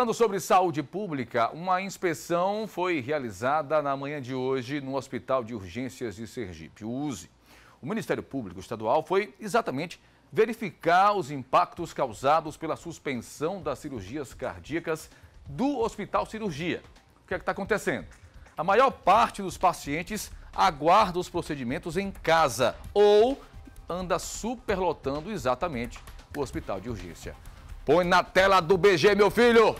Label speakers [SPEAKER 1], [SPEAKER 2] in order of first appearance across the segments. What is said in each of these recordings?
[SPEAKER 1] Falando sobre saúde pública, uma inspeção foi realizada na manhã de hoje no Hospital de Urgências de Sergipe, o USE. O Ministério Público Estadual foi exatamente verificar os impactos causados pela suspensão das cirurgias cardíacas do Hospital Cirurgia. O que é que está acontecendo? A maior parte dos pacientes aguarda os procedimentos em casa ou anda superlotando exatamente o Hospital de Urgência. Põe na tela do BG, meu filho.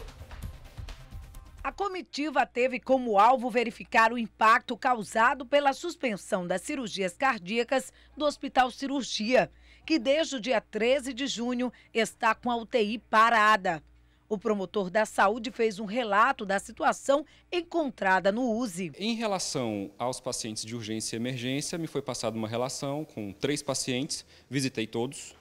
[SPEAKER 2] A comitiva teve como alvo verificar o impacto causado pela suspensão das cirurgias cardíacas do Hospital Cirurgia, que desde o dia 13 de junho está com a UTI parada. O promotor da saúde fez um relato da situação encontrada no USE.
[SPEAKER 1] Em relação aos pacientes de urgência e emergência, me foi passada uma relação com três pacientes, visitei todos,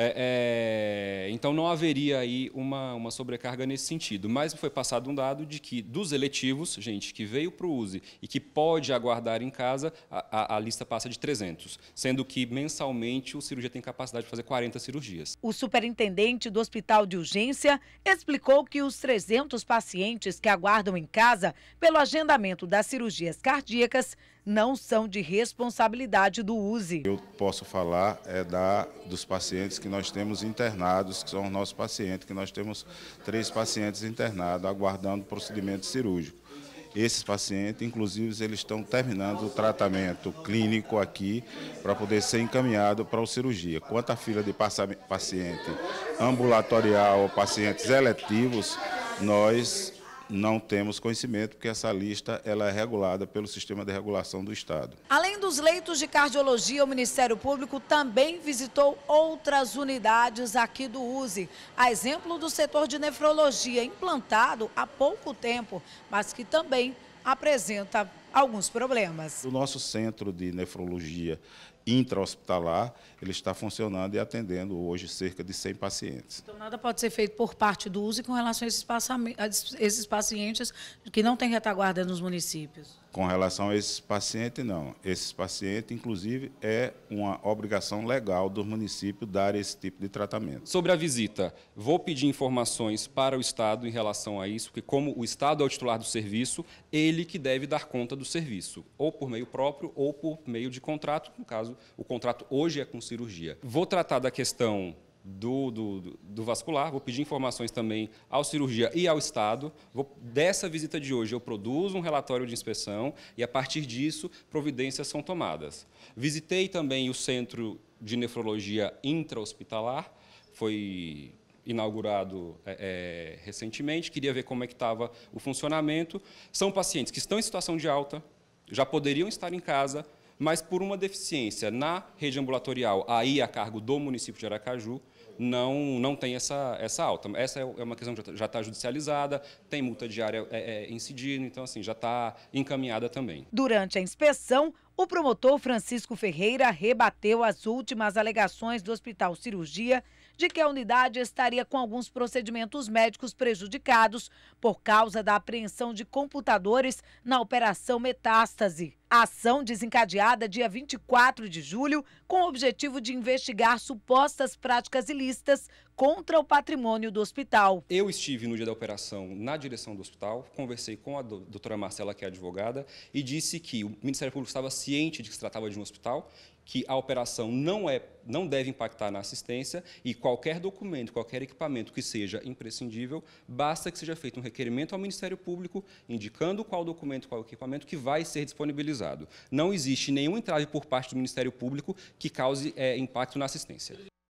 [SPEAKER 1] é, é, então não haveria aí uma, uma sobrecarga nesse sentido. Mas foi passado um dado de que dos eletivos, gente, que veio para o USE e que pode aguardar em casa, a, a, a lista passa de 300, sendo que mensalmente o cirurgia tem capacidade de fazer 40 cirurgias.
[SPEAKER 2] O superintendente do Hospital de Urgência explicou que os 300 pacientes que aguardam em casa pelo agendamento das cirurgias cardíacas não são de responsabilidade do USE.
[SPEAKER 3] Eu posso falar é da, dos pacientes que que nós temos internados, que são os nossos pacientes, que nós temos três pacientes internados aguardando procedimento cirúrgico. Esses pacientes, inclusive, eles estão terminando o tratamento clínico aqui para poder ser encaminhado para a cirurgia. Quanto à fila de paciente ambulatorial ou pacientes eletivos, nós não temos conhecimento, porque essa lista ela é regulada pelo Sistema de Regulação do Estado.
[SPEAKER 2] Além dos leitos de cardiologia, o Ministério Público também visitou outras unidades aqui do USE, a exemplo do setor de nefrologia, implantado há pouco tempo, mas que também apresenta alguns problemas.
[SPEAKER 3] O nosso centro de nefrologia intra-hospitalar, ele está funcionando e atendendo hoje cerca de 100 pacientes.
[SPEAKER 2] Então, nada pode ser feito por parte do uso com relação a esses, a esses pacientes que não têm retaguarda nos municípios?
[SPEAKER 3] Com relação a esses pacientes, não. Esses pacientes, inclusive, é uma obrigação legal do município
[SPEAKER 1] dar esse tipo de tratamento. Sobre a visita, vou pedir informações para o Estado em relação a isso, porque como o Estado é o titular do serviço, ele que deve dar conta do serviço, ou por meio próprio ou por meio de contrato, no caso, o contrato hoje é com cirurgia. Vou tratar da questão do, do, do, vascular, vou pedir informações também ao cirurgia e ao Estado. Vou, dessa visita de hoje, eu produzo um relatório de inspeção e, a partir disso, providências são tomadas. Visitei também o Centro de Nefrologia Intra-Hospitalar, foi inaugurado é, é recentemente, queria ver como é que estava o funcionamento. São pacientes que estão em situação de alta, já poderiam estar em casa, mas por uma deficiência na rede ambulatorial, aí a cargo do município de Aracaju, não, não tem essa, essa alta. Essa é, é uma questão que já está tá judicializada, tem multa diária é, é, então assim, já está encaminhada também.
[SPEAKER 2] Durante a inspeção, o promotor Francisco Ferreira rebateu as últimas alegações do Hospital Cirurgia de que a unidade estaria com alguns procedimentos médicos prejudicados por causa da apreensão de computadores na Operação Metástase. A ação desencadeada dia 24 de julho com o objetivo de investigar supostas práticas ilícitas contra o patrimônio do hospital.
[SPEAKER 1] Eu estive no dia da operação na direção do hospital, conversei com a doutora Marcela, que é advogada, e disse que o Ministério Público estava ciente de que se tratava de um hospital que a operação não, é, não deve impactar na assistência e qualquer documento, qualquer equipamento que seja imprescindível, basta que seja feito um requerimento ao Ministério Público indicando qual documento, qual equipamento que vai ser disponibilizado. Não existe nenhum entrave por parte do Ministério Público que cause é, impacto na assistência.